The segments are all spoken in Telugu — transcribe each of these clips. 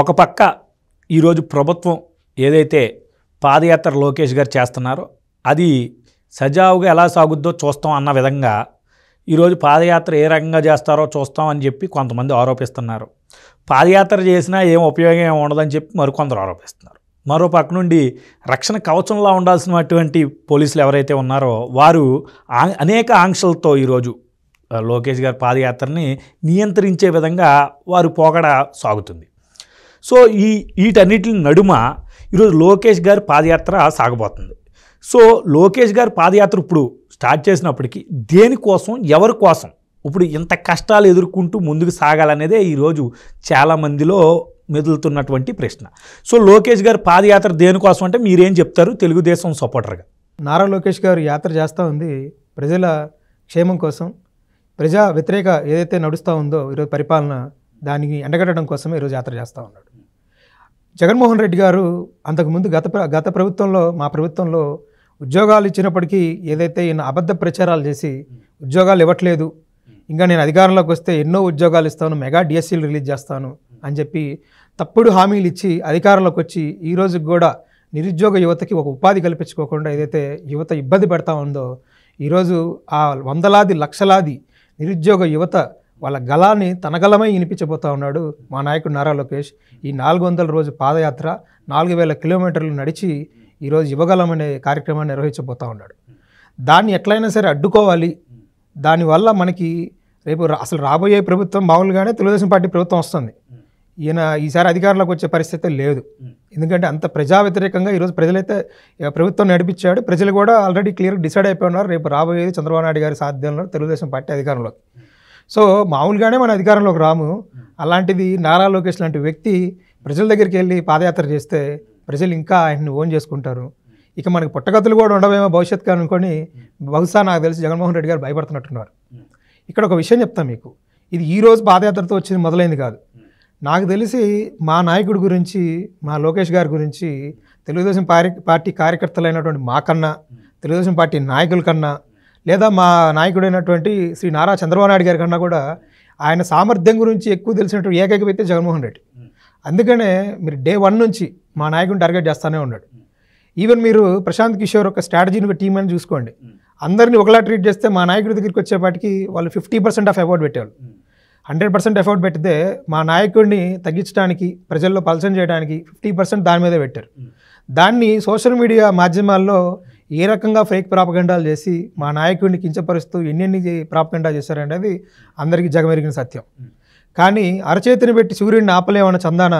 ఒక పక్క ఈరోజు ప్రభుత్వం ఏదైతే పాదయాత్ర లోకేష్ గారు చేస్తున్నారో అది సజావుగా ఎలా సాగుద్దో చూస్తాం అన్న విధంగా ఈరోజు పాదయాత్ర ఏ రకంగా చేస్తారో చూస్తాం అని చెప్పి కొంతమంది ఆరోపిస్తున్నారు పాదయాత్ర చేసినా ఏం ఉపయోగం ఏమి ఉండదని చెప్పి మరికొందరు ఆరోపిస్తున్నారు మరో పక్క నుండి రక్షణ కవచంలా ఉండాల్సినటువంటి పోలీసులు ఎవరైతే ఉన్నారో వారు అనేక ఆంక్షలతో ఈరోజు లోకేష్ గారి పాదయాత్రని నియంత్రించే విధంగా వారు పోగడ సాగుతుంది సో ఈ వీటన్నిటి నడుమ ఈరోజు లోకేష్ గారి పాదయాత్ర సాగబోతుంది సో లోకేష్ గారి పాదయాత్ర ఇప్పుడు స్టార్ట్ చేసినప్పటికీ దేనికోసం ఎవరి కోసం ఇప్పుడు ఇంత కష్టాలు ఎదుర్కొంటూ ముందుకు సాగాలనేదే ఈరోజు చాలామందిలో మెదులుతున్నటువంటి ప్రశ్న సో లోకేష్ గారి పాదయాత్ర దేనికోసం అంటే మీరేం చెప్తారు తెలుగుదేశం సపోర్టర్గా నారా లోకేష్ గారు యాత్ర చేస్తూ ఉంది ప్రజల క్షేమం కోసం ప్రజా వ్యతిరేక ఏదైతే నడుస్తూ ఉందో ఈరోజు పరిపాలన దానికి ఎండగట్టడం కోసమే ఈరోజు యాత్ర చేస్తూ ఉన్నాడు జగన్మోహన్ రెడ్డి గారు అంతకుముందు గత గత ప్రభుత్వంలో మా ప్రభుత్వంలో ఉద్యోగాలు ఇచ్చినప్పటికీ ఏదైతే ఈయన అబద్ధ ప్రచారాలు చేసి ఉద్యోగాలు ఇవ్వట్లేదు ఇంకా నేను అధికారంలోకి వస్తే ఎన్నో ఉద్యోగాలు ఇస్తాను మెగా డిఎస్సీలు రిలీజ్ చేస్తాను అని చెప్పి తప్పుడు హామీలు ఇచ్చి అధికారంలోకి వచ్చి ఈ రోజుకి కూడా నిరుద్యోగ యువతకి ఒక ఉపాధి కల్పించుకోకుండా ఏదైతే యువత ఇబ్బంది పెడతా ఉందో ఈరోజు ఆ వందలాది లక్షలాది నిరుద్యోగ యువత వాళ్ళ గలాన్ని తన గలమై వినిపించబోతా ఉన్నాడు మా నాయకుడు నారా లోకేష్ ఈ నాలుగు వందల రోజు పాదయాత్ర నాలుగు వేల కిలోమీటర్లు నడిచి ఈరోజు యువగలం అనే కార్యక్రమాన్ని నిర్వహించబోతా ఉన్నాడు దాన్ని ఎట్లయినా సరే అడ్డుకోవాలి దానివల్ల మనకి రేపు అసలు రాబోయే ప్రభుత్వం మామూలుగానే తెలుగుదేశం పార్టీ ప్రభుత్వం వస్తుంది ఈయన ఈసారి అధికారంలోకి వచ్చే పరిస్థితి లేదు ఎందుకంటే అంత ప్రజా వ్యతిరేకంగా ఈరోజు ప్రజలైతే ప్రభుత్వం నడిపించాడు ప్రజలు కూడా ఆల్రెడీ క్లియర్ డిసైడ్ అయిపోయి ఉన్నారు రేపు రాబోయేది చంద్రబాబు నాయుడు గారి సాధ్యంలో తెలుగుదేశం పార్టీ అధికారంలోకి సో మామూలుగానే మన అధికారంలోకి రాము అలాంటిది నారా లోకేష్ లాంటి వ్యక్తి ప్రజల దగ్గరికి వెళ్ళి పాదయాత్ర చేస్తే ప్రజలు ఇంకా ఆయన్ని ఓన్ చేసుకుంటారు ఇక మనకి పుట్టగతులు కూడా ఉండవేమో భవిష్యత్తు అనుకొని బహుశా నాకు తెలిసి జగన్మోహన్ రెడ్డి గారు భయపడుతున్నట్టున్నారు ఇక్కడ ఒక విషయం చెప్తాను మీకు ఇది ఈరోజు పాదయాత్రతో వచ్చింది మొదలైంది కాదు నాకు తెలిసి మా నాయకుడి గురించి మా లోకేష్ గారి గురించి తెలుగుదేశం పార్టీ కార్యకర్తలైనటువంటి మాకన్నా తెలుగుదేశం పార్టీ నాయకుల కన్నా లేదా మా నాయకుడైనటువంటి శ్రీ నారా చంద్రబాబు నాయుడు గారి కన్నా కూడా ఆయన సామర్థ్యం గురించి ఎక్కువ తెలిసినటువంటి ఏకైక వ్యక్తి జగన్మోహన్ రెడ్డి అందుకనే మీరు డే వన్ నుంచి మా నాయకుడిని టార్గెట్ చేస్తూనే ఉన్నాడు ఈవెన్ మీరు ప్రశాంత్ కిషోర్ ఒక స్ట్రాటజీని ఒక టీం అని చూసుకోండి అందరినీ ఒకలా ట్రీట్ చేస్తే మా నాయకుడి దగ్గరికి వచ్చేపాటికి వాళ్ళు ఫిఫ్టీ పర్సెంట్ ఆఫ్ అవార్డు పెట్టేవాళ్ళు హండ్రెడ్ పర్సెంట్ ఎఫర్ట్ పెడితే మా నాయకుడిని తగ్గించడానికి ప్రజల్లో పలసం చేయడానికి ఫిఫ్టీ పర్సెంట్ దాని మీదే పెట్టారు దాన్ని సోషల్ మీడియా మాధ్యమాల్లో ఏ రకంగా ఫేక్ ప్రాపగండాలు చేసి మా నాయకుడిని కించపరుస్తూ ఎన్నెన్ని ప్రాపగండా చేశారనేది అందరికీ జగమెరిగిన సత్యం కానీ అరచేతిని పెట్టి సూర్యుడిని ఆపలేమన్న చందాన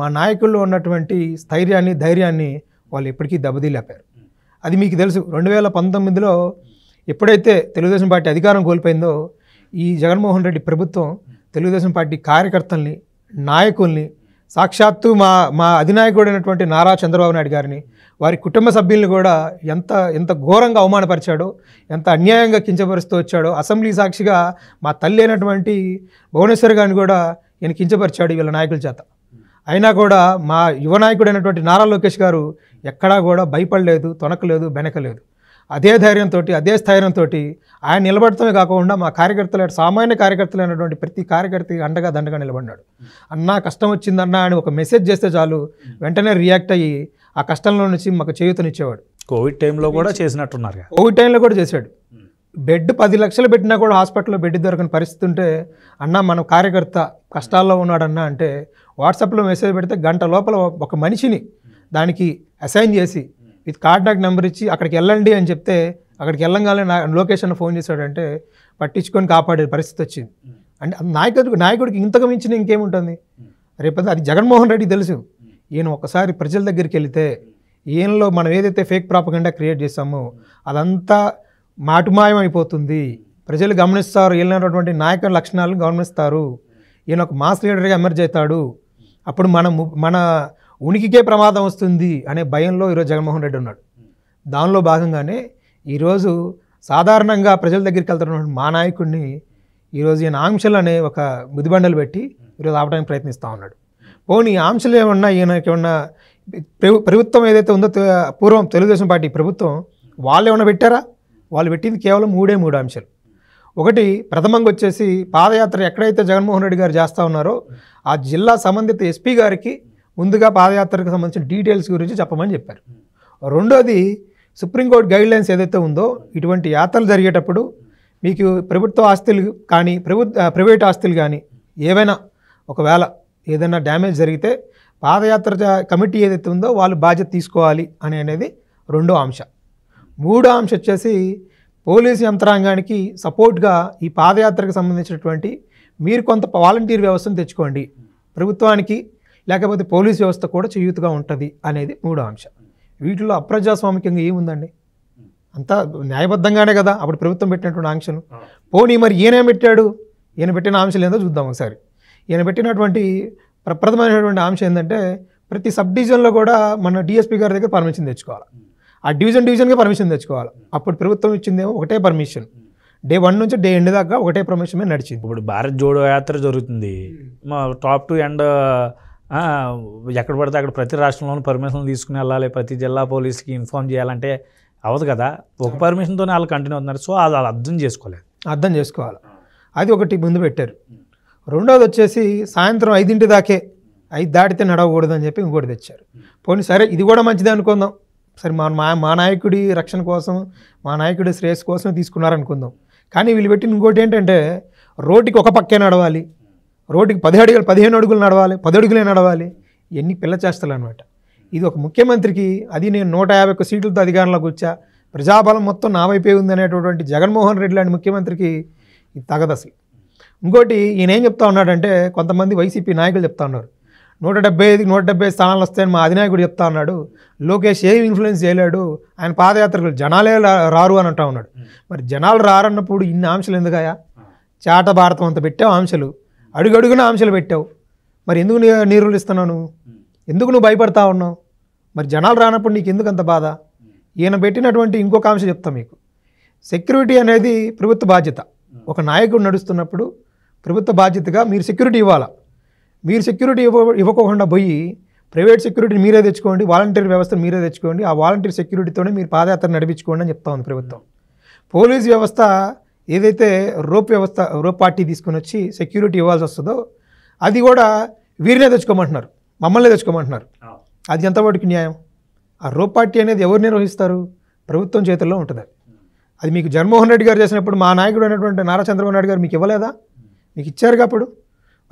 మా నాయకుల్లో ఉన్నటువంటి స్థైర్యాన్ని ధైర్యాన్ని వాళ్ళు ఎప్పటికీ దెబ్బతీలేపారు అది మీకు తెలుసు రెండు వేల పంతొమ్మిదిలో ఎప్పుడైతే తెలుగుదేశం పార్టీ అధికారం కోల్పోయిందో ఈ జగన్మోహన్ రెడ్డి ప్రభుత్వం తెలుగుదేశం పార్టీ కార్యకర్తల్ని నాయకుల్ని సాక్షాత్తు మా మా అధినాయకుడైనటువంటి నారా చంద్రబాబు నాయుడు గారిని వారి కుటుంబ సభ్యులను కూడా ఎంత ఎంత ఘోరంగా అవమానపరిచాడో ఎంత అన్యాయంగా కించపరుస్తూ వచ్చాడో అసెంబ్లీ సాక్షిగా మా తల్లి అయినటువంటి భువనేశ్వర్ గారిని కూడా ఈయన కించపరిచాడు వీళ్ళ నాయకుల చేత అయినా కూడా మా యువ నాయకుడైనటువంటి నారా లోకేష్ గారు ఎక్కడా కూడా భయపడలేదు తొనకలేదు బెనకలేదు అదే ధైర్యంతో అదే స్థైర్యంతో ఆయన నిలబడటమే కాకుండా మా కార్యకర్తల సామాన్య కార్యకర్తలు అయినటువంటి ప్రతి కార్యకర్త అండగా దండగా నిలబడినాడు అన్నా కష్టం వచ్చిందన్న అని ఒక మెసేజ్ చేస్తే చాలు వెంటనే రియాక్ట్ అయ్యి ఆ కష్టంలో నుంచి మాకు చేయూతనిచ్చేవాడు కోవిడ్ టైంలో కూడా చేసినట్టున్నారు కోవిడ్ టైంలో కూడా చేశాడు బెడ్ పది లక్షలు పెట్టినా కూడా హాస్పిటల్లో బెడ్ దొరకని పరిస్థితి ఉంటే అన్న మన కార్యకర్త కష్టాల్లో ఉన్నాడన్న అంటే వాట్సాప్లో మెసేజ్ పెడితే గంట లోపల ఒక మనిషిని దానికి అసైన్ చేసి ఇది కాంటాక్ట్ నెంబర్ ఇచ్చి అక్కడికి వెళ్ళండి అని చెప్తే అక్కడికి వెళ్ళంగానే నా లొకేషన్ ఫోన్ చేశాడంటే పట్టించుకొని కాపాడే పరిస్థితి వచ్చింది అంటే నాయకుడికి నాయకుడికి ఇంతకు మించిన ఇంకేముంటుంది రేపు అది జగన్మోహన్ రెడ్డి తెలుసు ఈయన ఒకసారి ప్రజల దగ్గరికి వెళితే ఈయనలో మనం ఏదైతే ఫేక్ ప్రాపగండా క్రియేట్ చేసామో అదంతా మాటుమాయం అయిపోతుంది ప్రజలు గమనిస్తారు ఈయనటువంటి నాయకుల లక్షణాలను గమనిస్తారు ఈయన ఒక మాస్ లీడర్గా ఎమర్జ్ అవుతాడు అప్పుడు మనం మన ఉనికికే ప్రమాదం వస్తుంది అనే భయంలో ఈరోజు జగన్మోహన్ రెడ్డి ఉన్నాడు దానిలో భాగంగానే ఈరోజు సాధారణంగా ప్రజల దగ్గరికి వెళ్తున్న మా నాయకుడిని ఈరోజు ఈయన ఆంక్షలు అనే ఒక ముదిబండలు పెట్టి ఈరోజు ఆపడానికి ప్రయత్నిస్తూ ఉన్నాడు పోనీ ఆంక్షలు ఏమన్నా ఈయనకి ఏమన్నా ప్రభుత్వం ఏదైతే ఉందో పూర్వం తెలుగుదేశం పార్టీ ప్రభుత్వం వాళ్ళు ఏమైనా పెట్టారా వాళ్ళు పెట్టింది కేవలం మూడే మూడు అంశాలు ఒకటి ప్రథమంగా వచ్చేసి పాదయాత్ర ఎక్కడైతే జగన్మోహన్ రెడ్డి గారు చేస్తూ ఉన్నారో ఆ జిల్లా సంబంధిత ఎస్పీ గారికి ముందుగా పాదయాత్రకు సంబంధించిన డీటెయిల్స్ గురించి చెప్పమని చెప్పారు రెండోది సుప్రీంకోర్టు గైడ్ లైన్స్ ఏదైతే ఉందో ఇటువంటి యాత్రలు జరిగేటప్పుడు మీకు ప్రభుత్వ ఆస్తులు కానీ ప్రభుత్వ ప్రైవేట్ ఆస్తులు కానీ ఏవైనా ఒకవేళ ఏదైనా డ్యామేజ్ జరిగితే పాదయాత్ర కమిటీ ఏదైతే ఉందో వాళ్ళు బాధ్యత తీసుకోవాలి అని అనేది రెండో అంశం మూడో అంశం వచ్చేసి పోలీసు యంత్రాంగానికి సపోర్ట్గా ఈ పాదయాత్రకు సంబంధించినటువంటి మీరు కొంత వాలంటీర్ వ్యవస్థను తెచ్చుకోండి ప్రభుత్వానికి లేకపోతే పోలీస్ వ్యవస్థ కూడా చేయూతగా ఉంటుంది అనేది మూడో అంశం వీటిలో అప్రజాస్వామికంగా ఏముందండి అంతా న్యాయబద్ధంగానే కదా అప్పుడు ప్రభుత్వం పెట్టినటువంటి ఆంక్షలు పోనీ మరి ఈయన పెట్టాడు ఈయన పెట్టిన ఆంక్షలు ఏందో చూద్దాం ఒకసారి ఈయన పెట్టినటువంటి ప్రప్రథమైనటువంటి ఆంశం ఏంటంటే ప్రతి సబ్ డివిజన్లో కూడా మన డిఎస్పీ గారి దగ్గర పర్మిషన్ తెచ్చుకోవాలి ఆ డివిజన్ డివిజన్గా పర్మిషన్ తెచ్చుకోవాలి అప్పుడు ప్రభుత్వం ఇచ్చిందేమో ఒకటే పర్మిషన్ డే వన్ నుంచి డే ఎండ్ దాకా ఒకటే పర్మిషన్ మీద నడిచింది ఇప్పుడు భారత్ జోడో యాత్ర జరుగుతుంది మా టాప్ టు ఎండ్ ఎక్కడ పడితే అక్కడ ప్రతి రాష్ట్రంలోనూ పర్మిషన్లు తీసుకుని వెళ్ళాలి ప్రతి జిల్లా పోలీసులకి ఇన్ఫామ్ చేయాలంటే అవ్వదు కదా ఒక పర్మిషన్తోనే వాళ్ళు కంటిన్యూ అవుతున్నారు సో అది అర్థం చేసుకోలేదు అర్థం చేసుకోవాలి అది ఒకటి ముందు పెట్టారు రెండోది వచ్చేసి సాయంత్రం ఐదింటి దాకే ఐదు దాటితే నడవకూడదని చెప్పి ఇంకోటి తెచ్చారు పోనీ సరే ఇది కూడా మంచిది అనుకుందాం సరే మా మా నాయకుడి రక్షణ కోసం మా నాయకుడి శ్రేయస్సు కోసం తీసుకున్నారనుకుందాం కానీ వీళ్ళు పెట్టిన ఇంకోటి ఏంటంటే రోడ్డుకి ఒక పక్కే నడవాలి రోడ్డుకి పది అడుగులు పదిహేను అడుగులు నడవాలి పది అడుగులే నడవాలి ఇవన్నీ పిల్ల చేస్తారు అనమాట ఇది ఒక ముఖ్యమంత్రికి అది నేను నూట యాభై ఒక్క సీట్లతో అధికారంలోకి వచ్చా ప్రజాబలం మొత్తం నా వైపే ఉంది అనేటటువంటి జగన్మోహన్ రెడ్డి లాంటి ముఖ్యమంత్రికి ఇది తగదు అసలు ఇంకోటి ఈయన ఏం చెప్తా ఉన్నాడంటే కొంతమంది వైసీపీ నాయకులు చెప్తా ఉన్నారు నూట డెబ్బై ఐదు నూట డెబ్బై స్థానాలు వస్తాయని మా అధినాయకుడు చెప్తా ఉన్నాడు లోకేష్ ఏం ఇన్ఫ్లుయెన్స్ చేయలేడు ఆయన పాదయాత్రకులు జనాలే రారు అని అంటా ఉన్నాడు మరి జనాలు రారన్నప్పుడు ఇన్ని ఆంక్షలు ఎందుకయా చాట భారతం అంత పెట్టే ఆంక్షలు అడుగడుగున ఆంక్షలు పెట్టావు మరి ఎందుకు నిరులిస్తున్నావు నువ్వు ఎందుకు నువ్వు భయపడతా ఉన్నావు మరి జనాలు రానప్పుడు నీకు ఎందుకు అంత బాధ ఈయన పెట్టినటువంటి ఇంకొక ఆంక్ష చెప్తా మీకు సెక్యూరిటీ అనేది ప్రభుత్వ బాధ్యత ఒక నాయకుడు నడుస్తున్నప్పుడు ప్రభుత్వ బాధ్యతగా మీరు సెక్యూరిటీ ఇవ్వాలా మీరు సెక్యూరిటీ ఇవ్వ ఇవ్వకోకుండా పోయి ప్రైవేట్ సెక్యూరిటీ మీరే తెచ్చుకోండి వాలంటీర్ వ్యవస్థను మీరే తెచ్చుకోండి ఆ వాలంటీర్ సెక్యూరిటీతోనే మీరు పాదయాత్ర నడిపించుకోండి అని చెప్తా ఉంది ప్రభుత్వం పోలీస్ వ్యవస్థ ఏదైతే రోప్ వ్యవస్థ రోప్ పార్టీ తీసుకుని వచ్చి సెక్యూరిటీ ఇవ్వాల్సి వస్తుందో అది కూడా వీరినే తెచ్చుకోమంటున్నారు మమ్మల్ని తెచ్చుకోమంటున్నారు అది ఎంతవరకు న్యాయం ఆ రోప్ పార్టీ అనేది ఎవరు నిర్వహిస్తారు ప్రభుత్వం చేతుల్లో ఉంటుంది అది మీకు జగన్మోహన్ రెడ్డి గారు చేసినప్పుడు మా నాయకుడు అయినటువంటి నారా చంద్రబాబు నాయుడు గారు మీకు ఇవ్వలేదా మీకు ఇచ్చారు అప్పుడు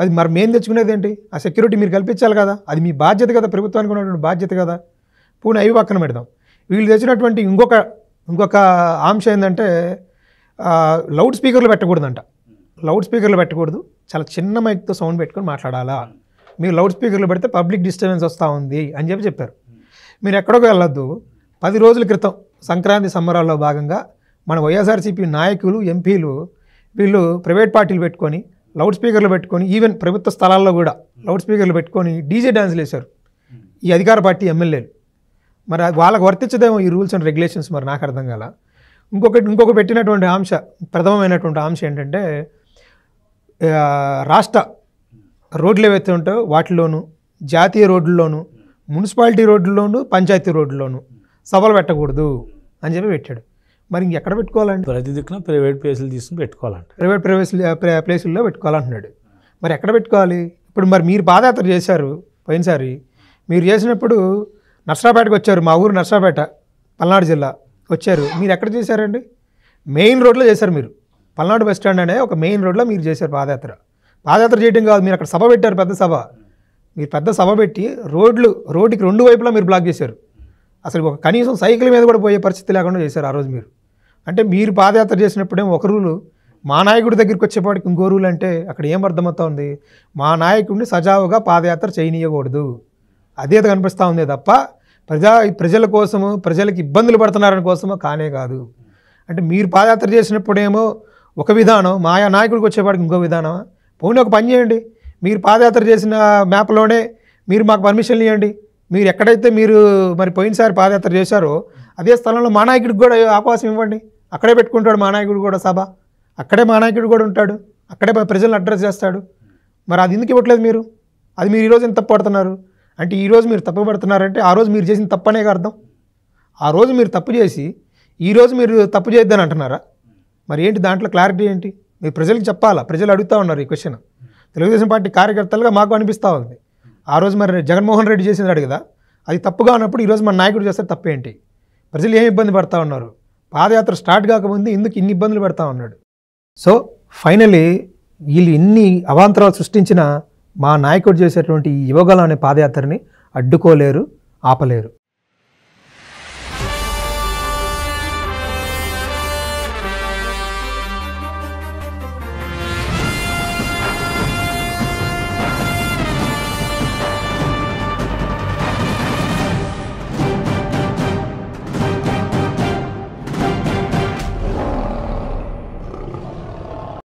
అది మరి మేము తెచ్చుకునేది ఏంటి ఆ సెక్యూరిటీ మీరు కల్పించాలి కదా అది మీ బాధ్యత కదా ప్రభుత్వానికి ఉన్నటువంటి బాధ్యత కదా పూర్ణ అవి పక్కన పెడదాం వీళ్ళు తెచ్చినటువంటి ఇంకొక ఇంకొక ఆంశం ఏంటంటే లౌడ్ స్పీకర్లు పెట్టకూడదంట లౌడ్ స్పీకర్లు పెట్టకూడదు చాలా చిన్న మైక్తో సౌండ్ పెట్టుకొని మాట్లాడాలా మీరు లౌడ్ స్పీకర్లు పెడితే పబ్లిక్ డిస్టర్బెన్స్ వస్తూ ఉంది అని చెప్పి చెప్పారు మీరు ఎక్కడికి వెళ్ళొద్దు పది రోజుల క్రితం సంక్రాంతి సంబరాల్లో భాగంగా మన వైఎస్ఆర్సీపీ నాయకులు ఎంపీలు వీళ్ళు ప్రైవేట్ పార్టీలు పెట్టుకొని లౌడ్ స్పీకర్లు పెట్టుకొని ఈవెన్ ప్రభుత్వ స్థలాల్లో కూడా లౌడ్ స్పీకర్లు పెట్టుకొని డీజే డ్యాన్స్లు వేశారు ఈ అధికార పార్టీ ఎమ్మెల్యేలు మరి వాళ్ళకి వర్తించదేమో ఈ రూల్స్ అండ్ రెగ్యులేషన్స్ మరి నాకు అర్థం కాల ఇంకొకటి ఇంకొక పెట్టినటువంటి ఆంశ ప్రథమమైనటువంటి ఆంశ ఏంటంటే రాష్ట్ర రోడ్లు ఏవైతే ఉంటాయో వాటిలోను జాతీయ రోడ్లలోను మున్సిపాలిటీ రోడ్లలోను పంచాయతీ రోడ్లలోను సభలు పెట్టకూడదు అని చెప్పి పెట్టాడు మరి ఎక్కడ పెట్టుకోవాలండి ప్రతి దిక్కున ప్రైవేట్ ప్లేసులు తీసుకుని పెట్టుకోవాలంటే ప్రైవేట్ ప్రైవేస్ ప్లేసుల్లో పెట్టుకోవాలంటున్నాడు మరి ఎక్కడ పెట్టుకోవాలి ఇప్పుడు మరి మీరు పాదయాత్ర చేశారు పోయినసారి మీరు చేసినప్పుడు నర్సరాపేటకు వచ్చారు మా ఊరు నర్సరాపేట పల్నాడు జిల్లా వచ్చారు మీరు ఎక్కడ చేశారండి మెయిన్ రోడ్లో చేశారు మీరు పల్నాడు బస్ స్టాండ్ అనే ఒక మెయిన్ రోడ్లో మీరు చేశారు పాదయాత్ర పాదయాత్ర చేయడం కాదు మీరు అక్కడ సభ పెట్టారు పెద్ద సభ మీరు పెద్ద సభ పెట్టి రోడ్లు రోడ్డుకి రెండు వైపులా మీరు బ్లాక్ చేశారు అసలు ఒక కనీసం సైకిల్ మీద కూడా పోయే పరిస్థితి లేకుండా చేశారు ఆ రోజు మీరు అంటే మీరు పాదయాత్ర చేసినప్పుడే ఒక రూలు మా నాయకుడి దగ్గరికి వచ్చేపాటికి ఇంకో రూలు అంటే అక్కడ ఏం ఉంది మా నాయకుడిని సజావుగా పాదయాత్ర చేయనీయకూడదు అదే కనిపిస్తూ ఉంది తప్ప ప్రజా ప్రజల కోసము ప్రజలకు ఇబ్బందులు పడుతున్నారని కోసమో కానే కాదు అంటే మీరు పాదయాత్ర చేసినప్పుడేమో ఒక విధానం మాయా నాయకుడికి వచ్చేవాడికి ఇంకో విధానమా పోనీ ఒక పని చేయండి మీరు పాదయాత్ర చేసిన మ్యాప్లోనే మీరు మాకు పర్మిషన్ ఇవ్వండి మీరు ఎక్కడైతే మీరు మరి పోయినసారి పాదయాత్ర చేశారో అదే స్థలంలో మా నాయకుడికి కూడా అవకాశం ఇవ్వండి అక్కడే పెట్టుకుంటాడు మా నాయకుడు కూడా సభ అక్కడే మా నాయకుడు కూడా ఉంటాడు అక్కడే ప్రజలను అడ్రస్ చేస్తాడు మరి అది ఎందుకు ఇవ్వట్లేదు మీరు అది మీరు ఈరోజు ఎంత పడుతున్నారు అంటే ఈరోజు మీరు తప్పుపడుతున్నారంటే ఆ రోజు మీరు చేసిన తప్పనే అర్థం ఆ రోజు మీరు తప్పు చేసి ఈరోజు మీరు తప్పు చేయొద్దని అంటున్నారా మరి ఏంటి దాంట్లో క్లారిటీ ఏంటి మీరు ప్రజలకు చెప్పాలా ప్రజలు అడుగుతూ ఉన్నారు ఈ క్వశ్చన్ తెలుగుదేశం పార్టీ కార్యకర్తలుగా మాకు అనిపిస్తూ ఉంది ఆ రోజు మరి జగన్మోహన్ రెడ్డి చేసినాడు కదా అది తప్పుగా ఉన్నప్పుడు ఈరోజు మన నాయకుడు చేస్తే తప్పేంటి ప్రజలు ఏం ఇబ్బంది పడతా ఉన్నారు పాదయాత్ర స్టార్ట్ కాకముందు ఎందుకు ఇన్ని ఇబ్బందులు పెడతా ఉన్నాడు సో ఫైనలీ వీళ్ళు ఎన్ని అవాంతరాలు సృష్టించినా మా నాయకుడు చేసేటువంటి యువగలం అనే పాదయాత్రని అడ్డుకోలేరు ఆపలేరు